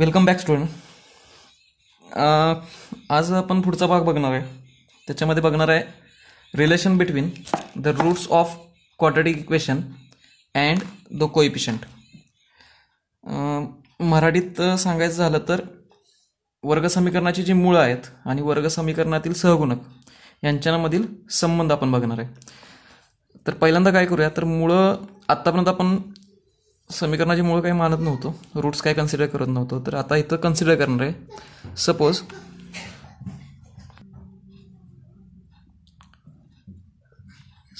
welcome back student आज आपण पुढचा भाग बघणार आहे त्याच्यामध्ये बघणार आहे relation between the roots of quadratic equation and the coefficient मराठीत सांगायचं झालं तर वर्गसमीकरणाची जी मुळं आहेत आणि वर्गसमीकरणातील सहगुणक यांच्यामधील संबंध आपण बघणार आहे तर पहिल्यांदा काय करूया तर मुळं आत्तापर्यंत आपण समीकरणाचे मूळ काही मानत नव्हतो रूट्स काय कन्सिडर करत नव्हतो तर आता इथं कन्सिडर करणार आहे suppose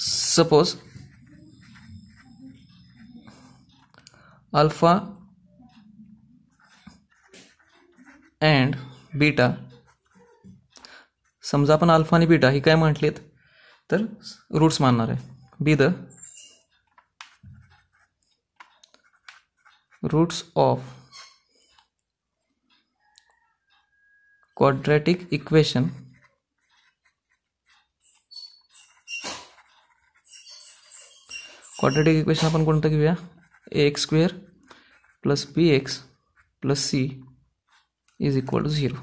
suppose alpha and beta समजा आपण अल्फा आणि बीटा ही काय म्हटलेत तर रूट्स मानणार आहे be the roots of quadratic equation quadratic equation आपण कोणतं घेऊया A X square plus B X plus C is equal to zero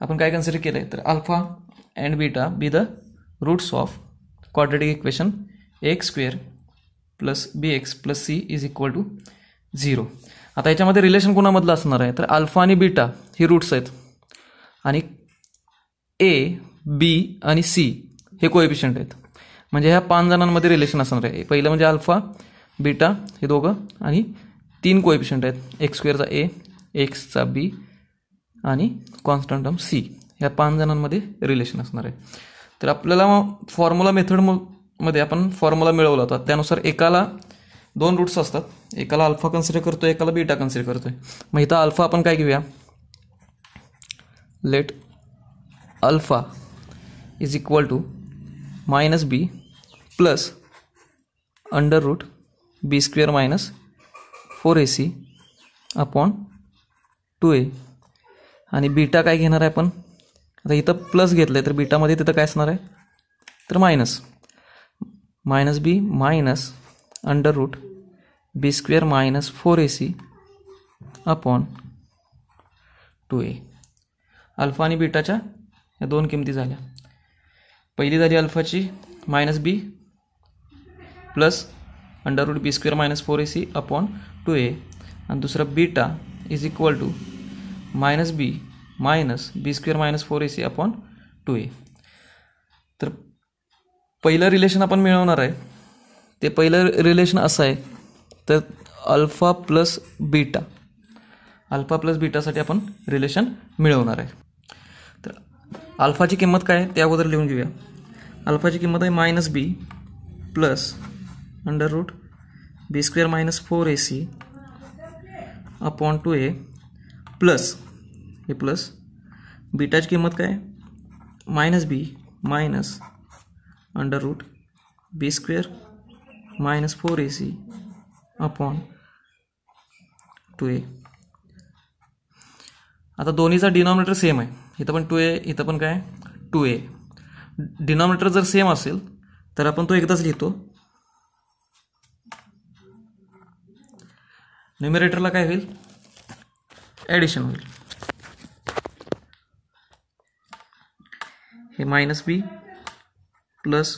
आपण काय कन्सिडर केलं आहे तर alpha and beta be the roots of quadratic equation X square plus B X plus C is equal to zero आता याच्यामध्ये relation कोणामधलं असणार आहे तर अल्फा आणि बीटा ही रूट्स आहेत आणि ए बी आणि सी हे कोएफिशियंट आहेत म्हणजे ह्या पाच जणांमध्ये रिलेशन असणार आहे पहिलं म्हणजे अल्फा बीटा हे दोघं आणि तीन कोएफिशियंट आहेत एक्स स्क्वेअरचा ए एक्सचा बी आणि कॉन्स्टंटम सी ह्या पाच जणांमध्ये रिलेशन असणार आहे तर आपल्याला फॉर्म्युला मेथड मग मध्ये आपण फॉर्म्युला मिळवला होता त्यानुसार एकाला दोन रूट्स असतात एकाला अल्फा कन्सिडर करतो एकाला बीटा कन्सिडर करतो आहे मग इथं अल्फा आपण काय घेऊया let alpha is equal to minus B plus under root B square minus four A C upon two A आणि बीटा काय घेणार आहे आपण आता इथं प्लस घेतलं आहे तर बीटामध्ये तिथं काय असणार आहे तर minus minus B minus under root B square minus four A C upon two A alpha आणि बीटाच्या या दोन किमती झाल्या पहिली झाली अल्फाची minus B plus under root B square minus four A C upon two A आणि दुसरा beta is equal to minus B minus B square minus four A C upon two A पहिलं रिलेशन आपण मिळवणार आहे ते पहिलं relation असं आहे तर alpha plus beta alpha plus बीटासाठी आपण रिलेशन मिळवणार आहे तर अल्फाची किंमत काय आहे ते अगोदर लिहून घेऊया अल्फाची किंमत आहे minus B plus under root B square minus four A C upon two A plus हे प्लस बीटाची किंमत काय minus B minus under root B square minus four A C upon two A आता दोन्हीचा डिनॉमिनेटर सेम आहे इथं पण to ए इथं पण काय टू ए डिनॉमिनेटर जर सेम असेल तर आपण तो एकदाच लिहितो न्युमिरेटरला काय होईल ॲडिशन होईल हे minus B plus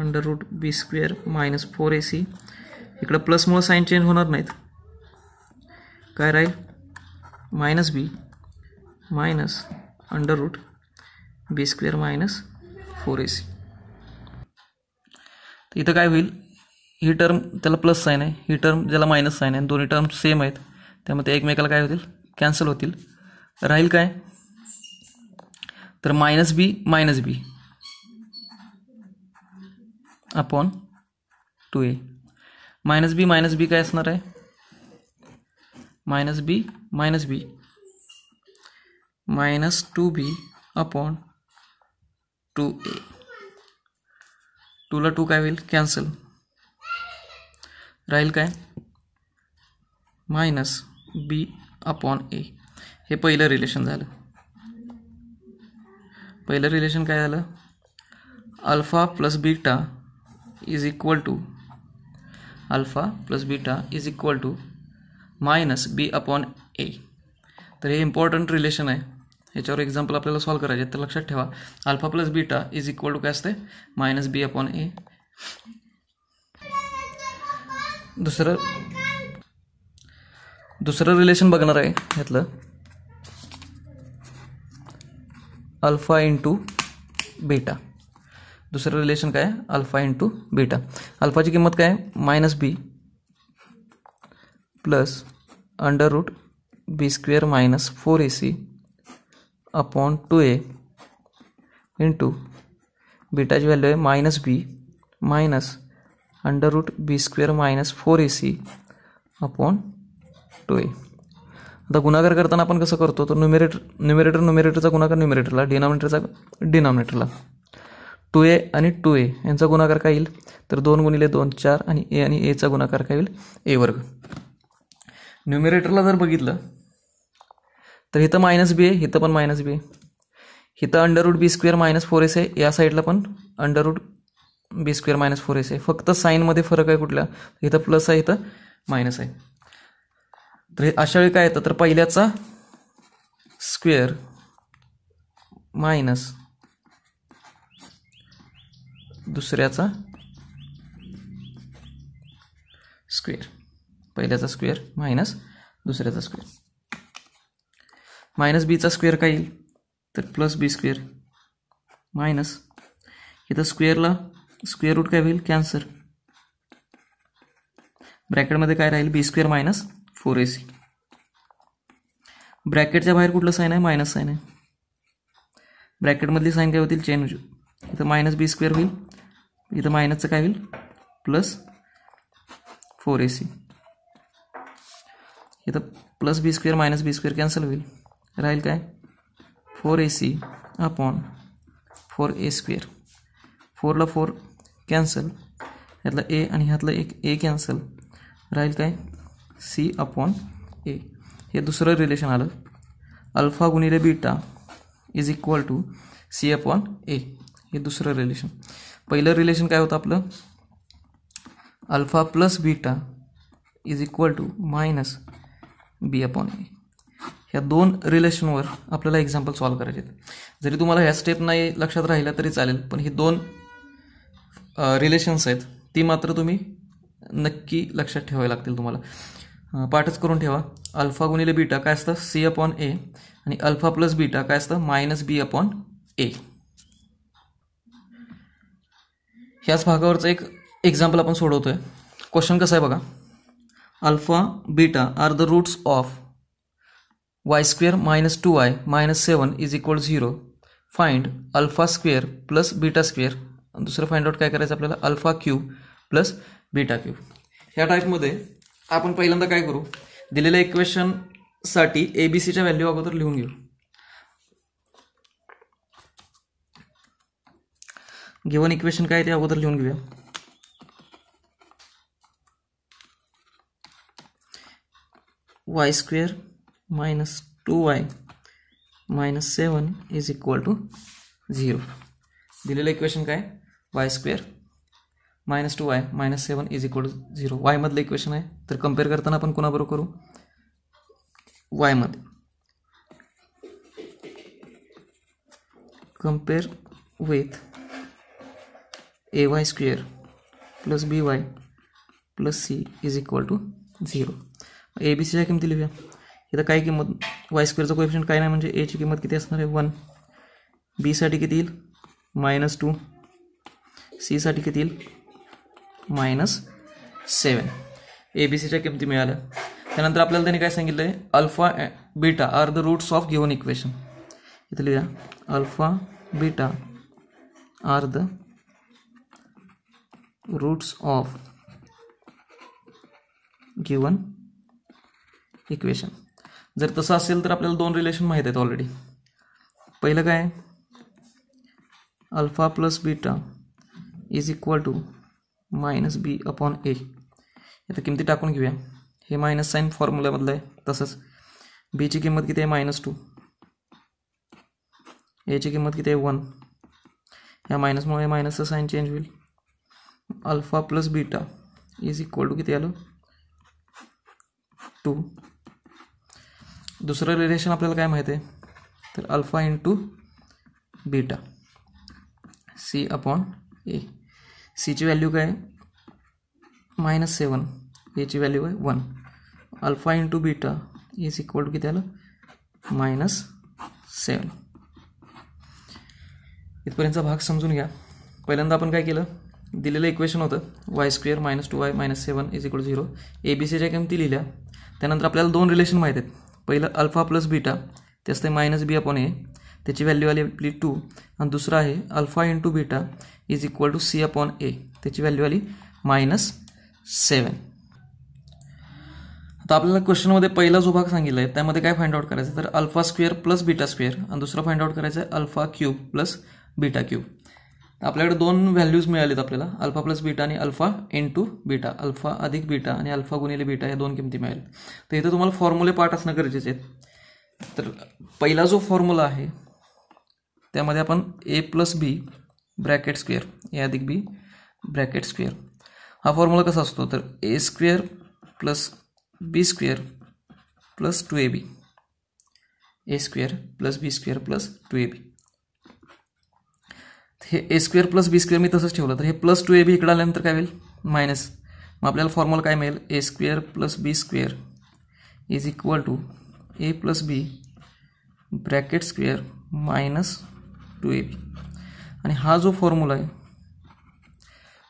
under root B square minus four A C इकडं प्लसमुळं साईन चेंज होणार नाहीत काय राहील minus B minus under root B square minus four A C तर इथं काय होईल ही टर्म त्याला प्लस साईन आहे ही टर्म ज्याला मायनस साईन आहे दोन्ही टर्म सेम आहेत त्यामुळे ते एकमेकाला काय होतील कॅन्सल होतील राहील काय तर minus B minus B upon two A minus B minus B काय असणार आहे minus B minus B minus two B upon two A टूला टू काय होईल कॅन्सल राहील काय मायनस बी अपॉन ए हे पहिलं रिलेशन झालं पहिलं रिलेशन काय झालं alpha plus beta is equal to alpha plus beta is equal to minus B upon A तर हे इम्पॉर्टंट रिलेशन आहे याच्यावर एक्झाम्पल आपल्याला सॉल्व करायचे तर लक्षात ठेवा alpha plus beta is equal to काय असते मायनस बी अपॉन ए दुसरं दुसरं रिलेशन बघणार आहे ह्यातलं अल्फा इंटू बीटा दुसरं रिलेशन काय अल्फा इंटू बीटा अल्फाची किंमत काय आहे minus B plus under root B square minus four A C upon two A into बीटाची व्हॅल्यू आहे minus B minus under root B square minus four A C upon two A आता गुणाकार करताना आपण कसं करतो तर न्युमिरेटर न्युमिरेटर न्युमिरेटरचा गुणाकार न्युमिरेटरला डिनॉमिनेटरचा डिनॉमिनेटरला टू ए आणि टू ए यांचा गुणाकार काय येईल तर दोन गुणिले दोन चार आणि ए आणि एचा गुणाकार काय येईल ए वर्ग न्युमिरेटरला जर बघितलं तर इथं मायनस बी आहे इथं पण मायनस बी आहे इथं under root B square minus four S आहे या साईडला पण under root B square minus four S आहे फक्त साईनमध्ये फरक आहे कुठला इथं प्लस आहे इथं मायनस आहे तर हे अशा वेळी काय येतं तर पहिल्याचा स्क्वेअर मायनस दुसऱ्याचा स्क्वेअर पहिल्याचा स्क्वेअर मायनस दुसऱ्याचा स्क्वेअर मायनस बीचा स्क्वेअर काय येईल तर प्लस बी स्क्वेअर मायनस इथं स्क्वेअरला स्क्वेअर रूट काय होईल कॅन्सर ब्रॅकेटमध्ये काय राहील B square minus four A C ब्रॅकेटच्या बाहेर कुठलं साईन आहे मायनस साईन आहे ब्रॅकेटमधली साईन काय होतील चेंज इथं मायनस बी स्क्वेअर होईल इथं मायनसचं काय होईल प्लस फोर ए सी इथं plus B square minus B square cancel होईल राहील काय four A C upon four A square फोरला फोर कॅन्सल ह्यातलं ए आणि ह्यातलं एक ए कॅन्सल राहील काय सी अपॉन ए हे दुसरं रिलेशन आलं अल्फा गुणिले beta is equal to C upon A हे दुसरं रिलेशन पहिलं रिलेशन काय होतं आपलं alpha plus beta is equal to minus B upon A ह्या दोन रिलेशनवर आपल्याला एक्झाम्पल सॉल्व्ह करायचे आहेत जरी तुम्हाला ह्या स्टेप नाही लक्षात राहिल्या तरी चालेल पण ही दोन रिलेशन्स आहेत ती मात्र तुम्ही नक्की लक्षात ठेवावे लागतील तुम्हाला पाठच करून ठेवा अल्फा गुणिले बीटा काय असतं सी अपॉन ए आणि अल्फा प्लस बीटा काय असतं मायनस बी अपॉन ए ह्याच भागावरचं एक एक्झाम्पल आपण सोडवतो आहे क्वेश्चन कसा आहे बघा alpha beta are the roots of Y square minus two Y minus seven is equal zero find alpha square plus beta square दुसरं फाइंड आउट काय करायचं आपल्याला alpha cube plus beta cube ह्या टाईपमध्ये आपण पहिल्यांदा काय करू दिलेल्या इक्वेशनसाठी ए बी सीच्या व्हॅल्यू अगोदर लिहून घेऊ गिवन इक्वेशन काय ते अगोदर लिहून घेऊया Y square minus two Y minus seven is equal to zero दिलेलं इक्वेशन काय Y square minus two Y minus seven is equal to zero वायमधलं इक्वेशन आहे तर कम्पेअर करताना आपण कोणाबरोबर करू वायमध्ये compare with A Y square plus B Y plus C is equal to zero A B सीच्या किमती लिहूया इथं काय किंमत वाय स्क्वेअरचा कोएफिशियंट काय नाही म्हणजे एची किंमत किती असणार आहे वन बीसाठी किती येईल मायनस टू सीसाठी किती येईल मायनस सेवन ए बी सीच्या किमती मिळाल्या त्यानंतर आपल्याला त्यांनी काय सांगितलं आहे alpha beta are the roots of given equation इथं लिहा alpha beta are the roots of given equation जर तसं असेल तर आपल्याला दोन रिलेशन माहीत आहेत ऑलरेडी पहिलं काय alpha plus beta is equal to minus B upon A आता किमती टाकून घेऊया हे मायनस साईन फॉर्म्युल्यामधलं आहे तसंच बीची किंमत किती आहे मायनस टू एची किंमत किती आहे वन या मायनसमुळे मायनसचं साईन चेंज होईल alpha plus beta is equal to किती आलं टू दुसरं रिलेशन आपल्याला काय माहिती आहे तर alpha into beta C upon A सीची व्हॅल्यू काय आहे मायनस सेवन एची व्हॅल्यू आहे one alpha into beta is equal to किती आलं मायनस सेवन इथपर्यंतचा भाग समजून घ्या पहिल्यांदा आपण काय केलं दिलेलं इक्वेशन होतं Y square minus two Y minus seven is equal zero A B सीच्या किमती लिहिल्या त्यानंतर आपल्याला दोन रिलेशन माहीत आहेत पहिलं अल्फा प्लस बीटा ते असते मायनस बी अपॉन ए त्याची व्हॅल्यू आली आपली टू आणि दुसरं आहे alpha into beta is equal to C upon A त्याची व्हॅल्यू आली मायनस सेवन आता आपल्याला क्वेश्चनमध्ये पहिला जो भाग सांगितला आहे त्यामध्ये काय फाइंड आउट करायचं तर alpha square plus beta square आणि दुसरा फाइंड आउट करायचं आहे alpha cube plus beta cube आपल्याकडे दोन व्हॅल्यूज मिळालेत आपल्याला अल्फा प्लस बीटा आणि alpha into beta alpha अधिक बीटा आणि अल्फा गुणिले बीटा या दोन किमती मिळेल तर इथं तुम्हाला फॉर्म्युले पाठ असणं गरजेचे आहेत तर पहिला जो फॉर्म्युला आहे त्यामध्ये आपण A plus B bracket square A अधिक बी ब्रॅकेट स्क्वेअर हा फॉर्म्युला कसा असतो तर A square plus B square plus two A B A square plus B square plus two A B हे A square plus B square मी तसंच ठेवलं तर हे प्लस टू ए बी इकडं आल्यानंतर काय होईल मायनस मग आपल्याला फॉर्म्युला काय मिळेल A square plus B square is equal to A plus B bracket square minus two A B आणि हा जो फॉर्म्युला आहे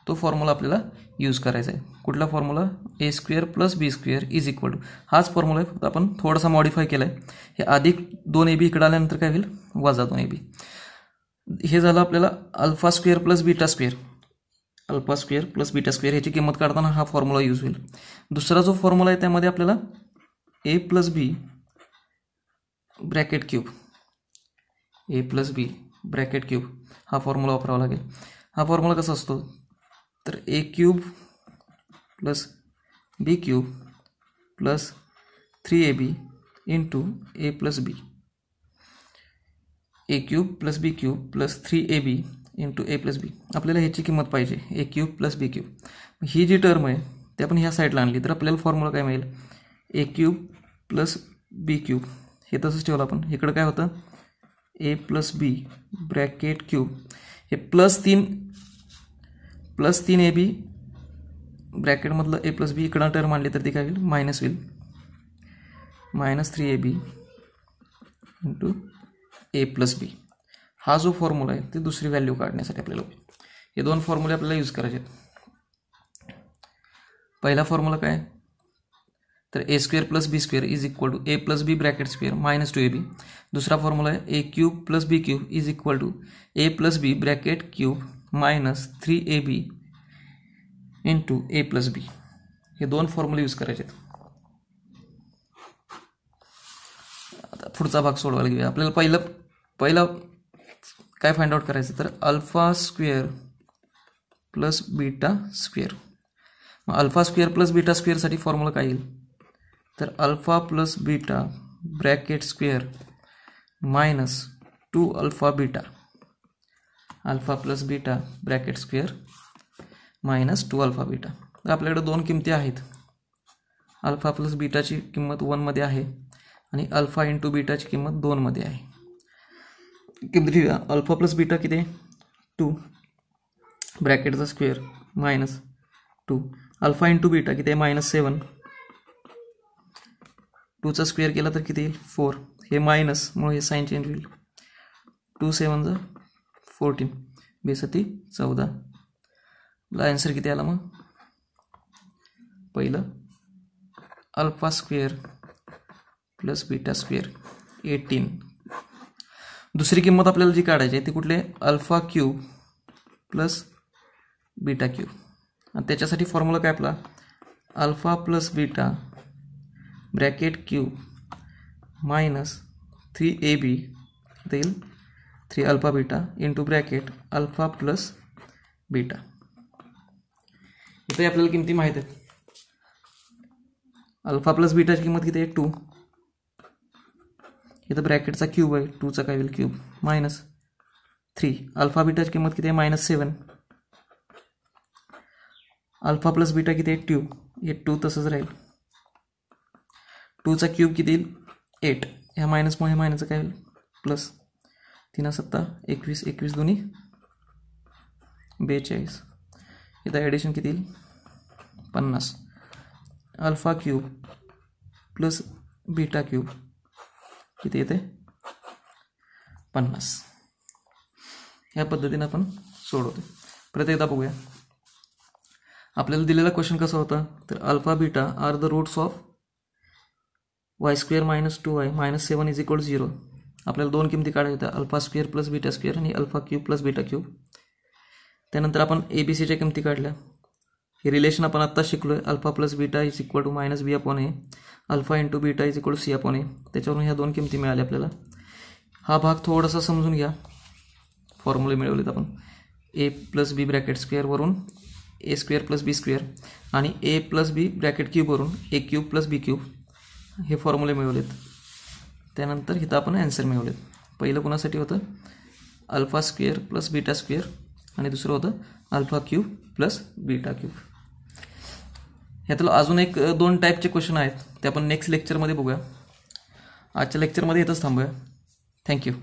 तो फॉर्म्युला आपल्याला यूज करायचा आहे कुठला formula A square plus B square is equal to हाच फॉर्म्युला आहे फक्त आपण थोडासा मॉडिफाय केला आहे हे अधिक दोन ए बी इकडं आल्यानंतर काय होईल वजा दोन ए बी हे झालं आपल्याला alpha square plus beta square alpha square plus beta square ह्याची किंमत काढताना हा फॉर्म्युला यूज होईल दुसरा जो फॉर्म्युला आहे त्यामध्ये आपल्याला A plus B bracket cube A plus B bracket cube हा फॉर्म्युला वापरावा लागेल हा फॉर्म्युला कसा असतो तर A cube plus B cube plus three A B into A plus B A cube plus B cube plus three A B into A plus B आपल्याला ह्याची किंमत पाहिजे A cube plus B cube ही जी term आहे ते आपण ह्या साईडला आणली तर आपल्याला फॉर्म्युला काय मिळेल A cube plus B cube हे तसंच ठेवलं आपण इकडं काय होतं A plus B bracket cube हे प्लस तीन प्लस तीन ए बी ब्रॅकेटमधलं ए प्लस बी इकडं टर्म आणली तर ती काय होईल मायनस होईल minus three A B into A plus B हा जो फॉर्म्युला आहे ती दुसरी व्हॅल्यू काढण्यासाठी आपल्याला हे दोन फॉर्म्युले आपल्याला यूज करायचे आहेत पहिला फॉर्म्युला काय तर A square plus B square is equal to A plus B bracket square minus two A B दुसरा फॉर्म्युला आहे A cube plus B cube is equal to A plus B bracket cube minus three A B into A plus B हे दोन फॉर्म्युले use करायचे आहेत आता पुढचा भाग सोडवायला घेऊया आपल्याला पहिलं पहिला काय फाइंड आउट करायचं तर alpha square plus beta square मग अल्फा स्क्वेअर प्लस बीटा स्क्वेअरसाठी फॉर्म्युला काय येईल तर alpha plus beta bracket square minus two alpha beta alpha plus beta bracket square minus two alpha beta तर आपल्याकडे दोन किमती आहेत अल्फा प्लस बीटाची किंमत वनमध्ये आहे आणि अल्फा इंटू बीटाची किंमत दोनमध्ये आहे किमती अल्फा प्लस बीटा किती आहे टू ब्रॅकेटचा square minus two alpha into beta किती आहे मायनस सेवन टूचा स्क्वेअर केला तर किती येईल फोर हे मायनस म्हणून हे साईन चेंज होईल टू सेवन जर फोर्टीन बेसती चौदा आपला किती आला मग पहिलं alpha square plus beta square eighteen दुसरी किंमत आपल्याला जी काढायची आहे ती कुठले alpha cube plus beta cube आणि त्याच्यासाठी फॉर्म्युला काय आपला alpha plus beta bracket cube minus three A B देईल three alpha beta two bracket alpha plus beta इथे आपल्याला किमती माहीत आहेत अल्फा प्लस बीटाची किंमत किती आहे टू इथं ब्रॅकेटचा क्यूब आहे टूचा काय होईल क्यूब मायनस थ्री अल्फा बीटाची किंमत किती आहे minus seven alpha plus beta किती आहे ट्यूब हे टू तसंच राहील टूचा क्यूब किती येईल एट ह्या मायनसमुळे मायनसचं काय होईल प्लस तीन सत्ता एकवीस एकवीस दोन्ही बेचाळीस इथं ॲडिशन किती येईल पन्नास alpha cube plus beta cube किती येते पन्नास या पद्धतीने आपण सोडवतो परत एकदा बघूया आपल्याला दिलेला क्वेश्चन कसा होता तर alpha beta are the roots of Y square minus two Y minus seven is equal zero आपल्याला दोन किमती काढायच्या होत्या alpha square plus beta square आणि alpha cube plus beta cube त्यानंतर आपण ए बी सीच्या किमती काढल्या हे रिलेशन आपण आत्ताच शिकलो आहे alpha plus beta is equal to minus B upon A alpha into beta is equal to C upon A त्याच्यावरून ह्या दोन किमती मिळाल्या आपल्याला हा भाग थोडासा समजून घ्या फॉर्म्युले मिळवलेत आपण ए प्लस बी ब्रॅकेट स्क्वेअरवरून A square plus B square आणि ए प्लस बी ब्रॅकेट क्यूबवरून A cube plus B cube हे फॉर्म्युले मिळवलेत त्यानंतर इथं आपण ॲन्सर मिळवलेत पहिलं कोणासाठी होतं alpha square plus beta square आणि दुसरं होतं alpha cube plus beta cube ह्यातलं अजून एक दोन टाईपचे क्वेश्चन आहेत ते आपण नेक्स्ट लेक्चरमध्ये बघूया आजच्या लेक्चरमध्ये येतच थांबूया थँक्यू